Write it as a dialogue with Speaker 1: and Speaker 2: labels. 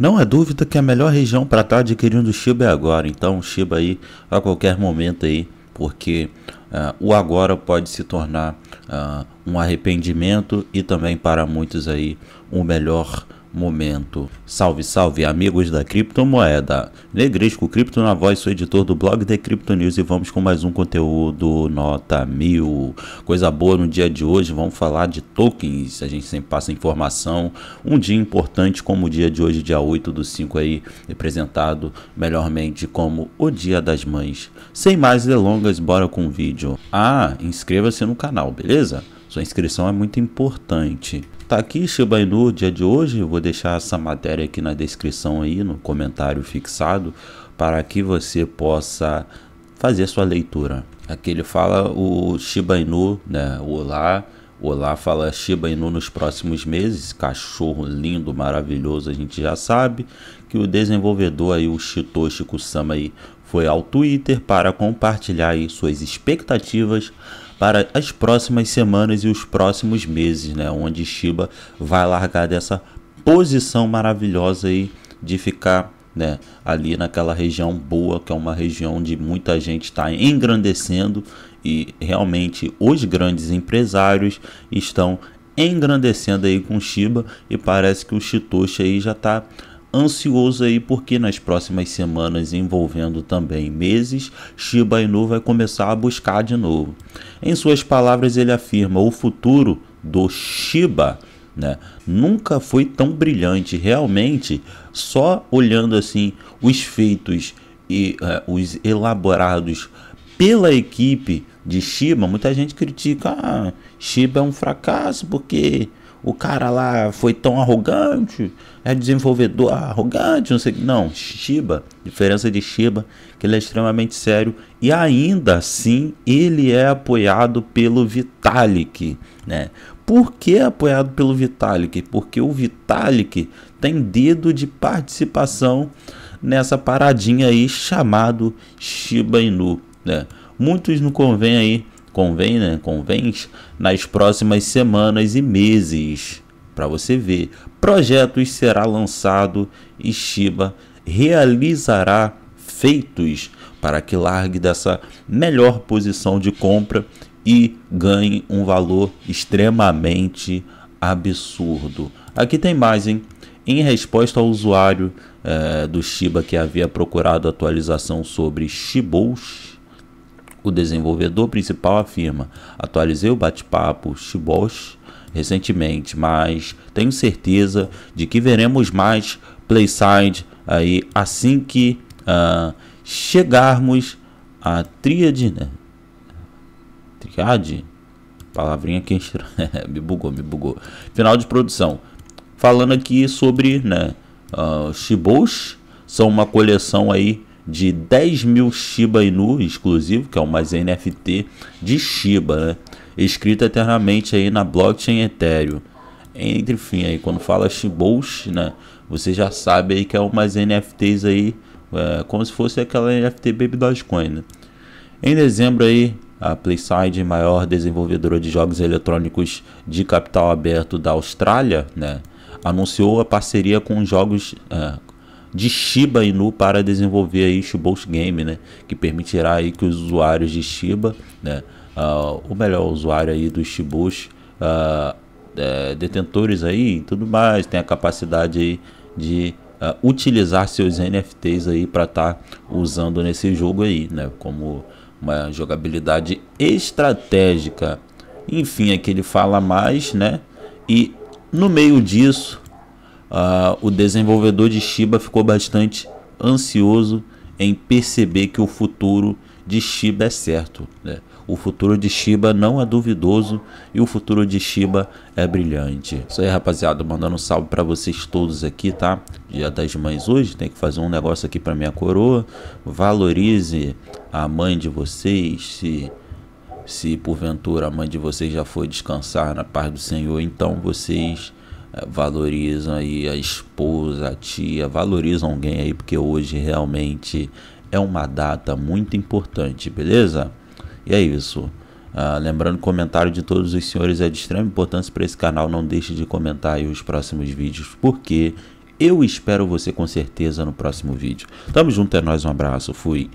Speaker 1: Não há dúvida que a melhor região para estar tá adquirindo Shiba é agora. Então, Shiba aí a qualquer momento aí, porque uh, o agora pode se tornar uh, um arrependimento e também para muitos aí o um melhor momento. Salve, salve, amigos da criptomoeda. Negresco Cripto na voz, sou editor do blog The Crypto News e vamos com mais um conteúdo nota mil. Coisa boa no dia de hoje, vamos falar de tokens. A gente sempre passa informação. Um dia importante como o dia de hoje, dia 8 do 5 aí, representado melhormente como o Dia das Mães. Sem mais delongas, bora com o vídeo. Ah, inscreva-se no canal, beleza? Sua inscrição é muito importante tá aqui Shiba Inu, dia de hoje, eu vou deixar essa matéria aqui na descrição aí, no comentário fixado, para que você possa fazer sua leitura. Aqui ele fala o Shiba Inu, né, Olá, Olá fala Shiba Inu nos próximos meses, cachorro lindo, maravilhoso, a gente já sabe que o desenvolvedor aí, o Shitoshi Kusama aí, foi ao Twitter para compartilhar suas expectativas para as próximas semanas e os próximos meses, né? Onde Shiba vai largar dessa posição maravilhosa aí de ficar né, ali naquela região boa, que é uma região onde muita gente está engrandecendo e realmente os grandes empresários estão engrandecendo aí com Shiba e parece que o Shitoshi aí já está ansioso aí porque nas próximas semanas, envolvendo também meses, Shiba Inu vai começar a buscar de novo. Em suas palavras, ele afirma: "O futuro do Shiba né? Nunca foi tão brilhante, realmente. Só olhando assim os feitos e uh, os elaborados pela equipe de Shiba, muita gente critica, ah, Shiba é um fracasso porque o cara lá foi tão arrogante, é desenvolvedor arrogante, não sei Não, Shiba, diferença de Shiba, que ele é extremamente sério e ainda assim ele é apoiado pelo Vitalik, né? Por que apoiado pelo Vitalik? Porque o Vitalik tem dedo de participação nessa paradinha aí chamado Shiba Inu, né? Muitos não convém aí convém, né? nas próximas semanas e meses. Para você ver, projetos será lançado e Shiba realizará feitos para que largue dessa melhor posição de compra e ganhe um valor extremamente absurdo. Aqui tem mais, hein? Em resposta ao usuário é, do Shiba que havia procurado atualização sobre Shibos, o desenvolvedor principal afirma: atualizei o bate-papo Shibosh recentemente, mas tenho certeza de que veremos mais Playside aí assim que uh, chegarmos à tríade, né? Triade? Palavrinha que me bugou, me bugou. Final de produção. Falando aqui sobre, né? Uh, Shibosh são uma coleção aí de 10 mil Shiba Inu exclusivo, que é mais NFT de Shiba, né? escrita eternamente aí na blockchain Ethereum. Entre fim aí, quando fala Shibos, né, você já sabe aí que é umas NFTs aí, é, como se fosse aquela NFT Baby Dogecoin, né? Em dezembro aí, a Playside, maior desenvolvedora de jogos eletrônicos de capital aberto da Austrália, né, anunciou a parceria com jogos, é, de Shiba Inu para desenvolver aí Shibolt Game, né, que permitirá aí que os usuários de Shiba, né, uh, o melhor usuário aí do Shibolt, uh, ah, é, detentores aí e tudo mais, tem a capacidade aí de ah, utilizar seus NFTs aí para estar tá usando nesse jogo aí, né, como uma jogabilidade estratégica. Enfim, aqui ele fala mais, né? E no meio disso, uh, o desenvolvedor de Shiba ficou bastante ansioso em perceber que o futuro de Shiba é certo. Né? O futuro de Shiba não é duvidoso e o futuro de Shiba é brilhante. Isso aí, rapaziada, mandando um salve para vocês todos aqui, tá? Dia das Mães hoje, tem que fazer um negócio aqui para minha coroa. Valorize a mãe de vocês, se se porventura a mãe de vocês já foi descansar na paz do Senhor, então vocês é, valorizam aí a esposa, a tia, valorizam alguém aí, porque hoje realmente é uma data muito importante, beleza? E é isso. Ah, lembrando, comentário de todos os senhores é de extrema importância para esse canal. Não deixe de comentar aí os próximos vídeos, porque eu espero você com certeza no próximo vídeo. Tamo junto, é nóis, um abraço, fui!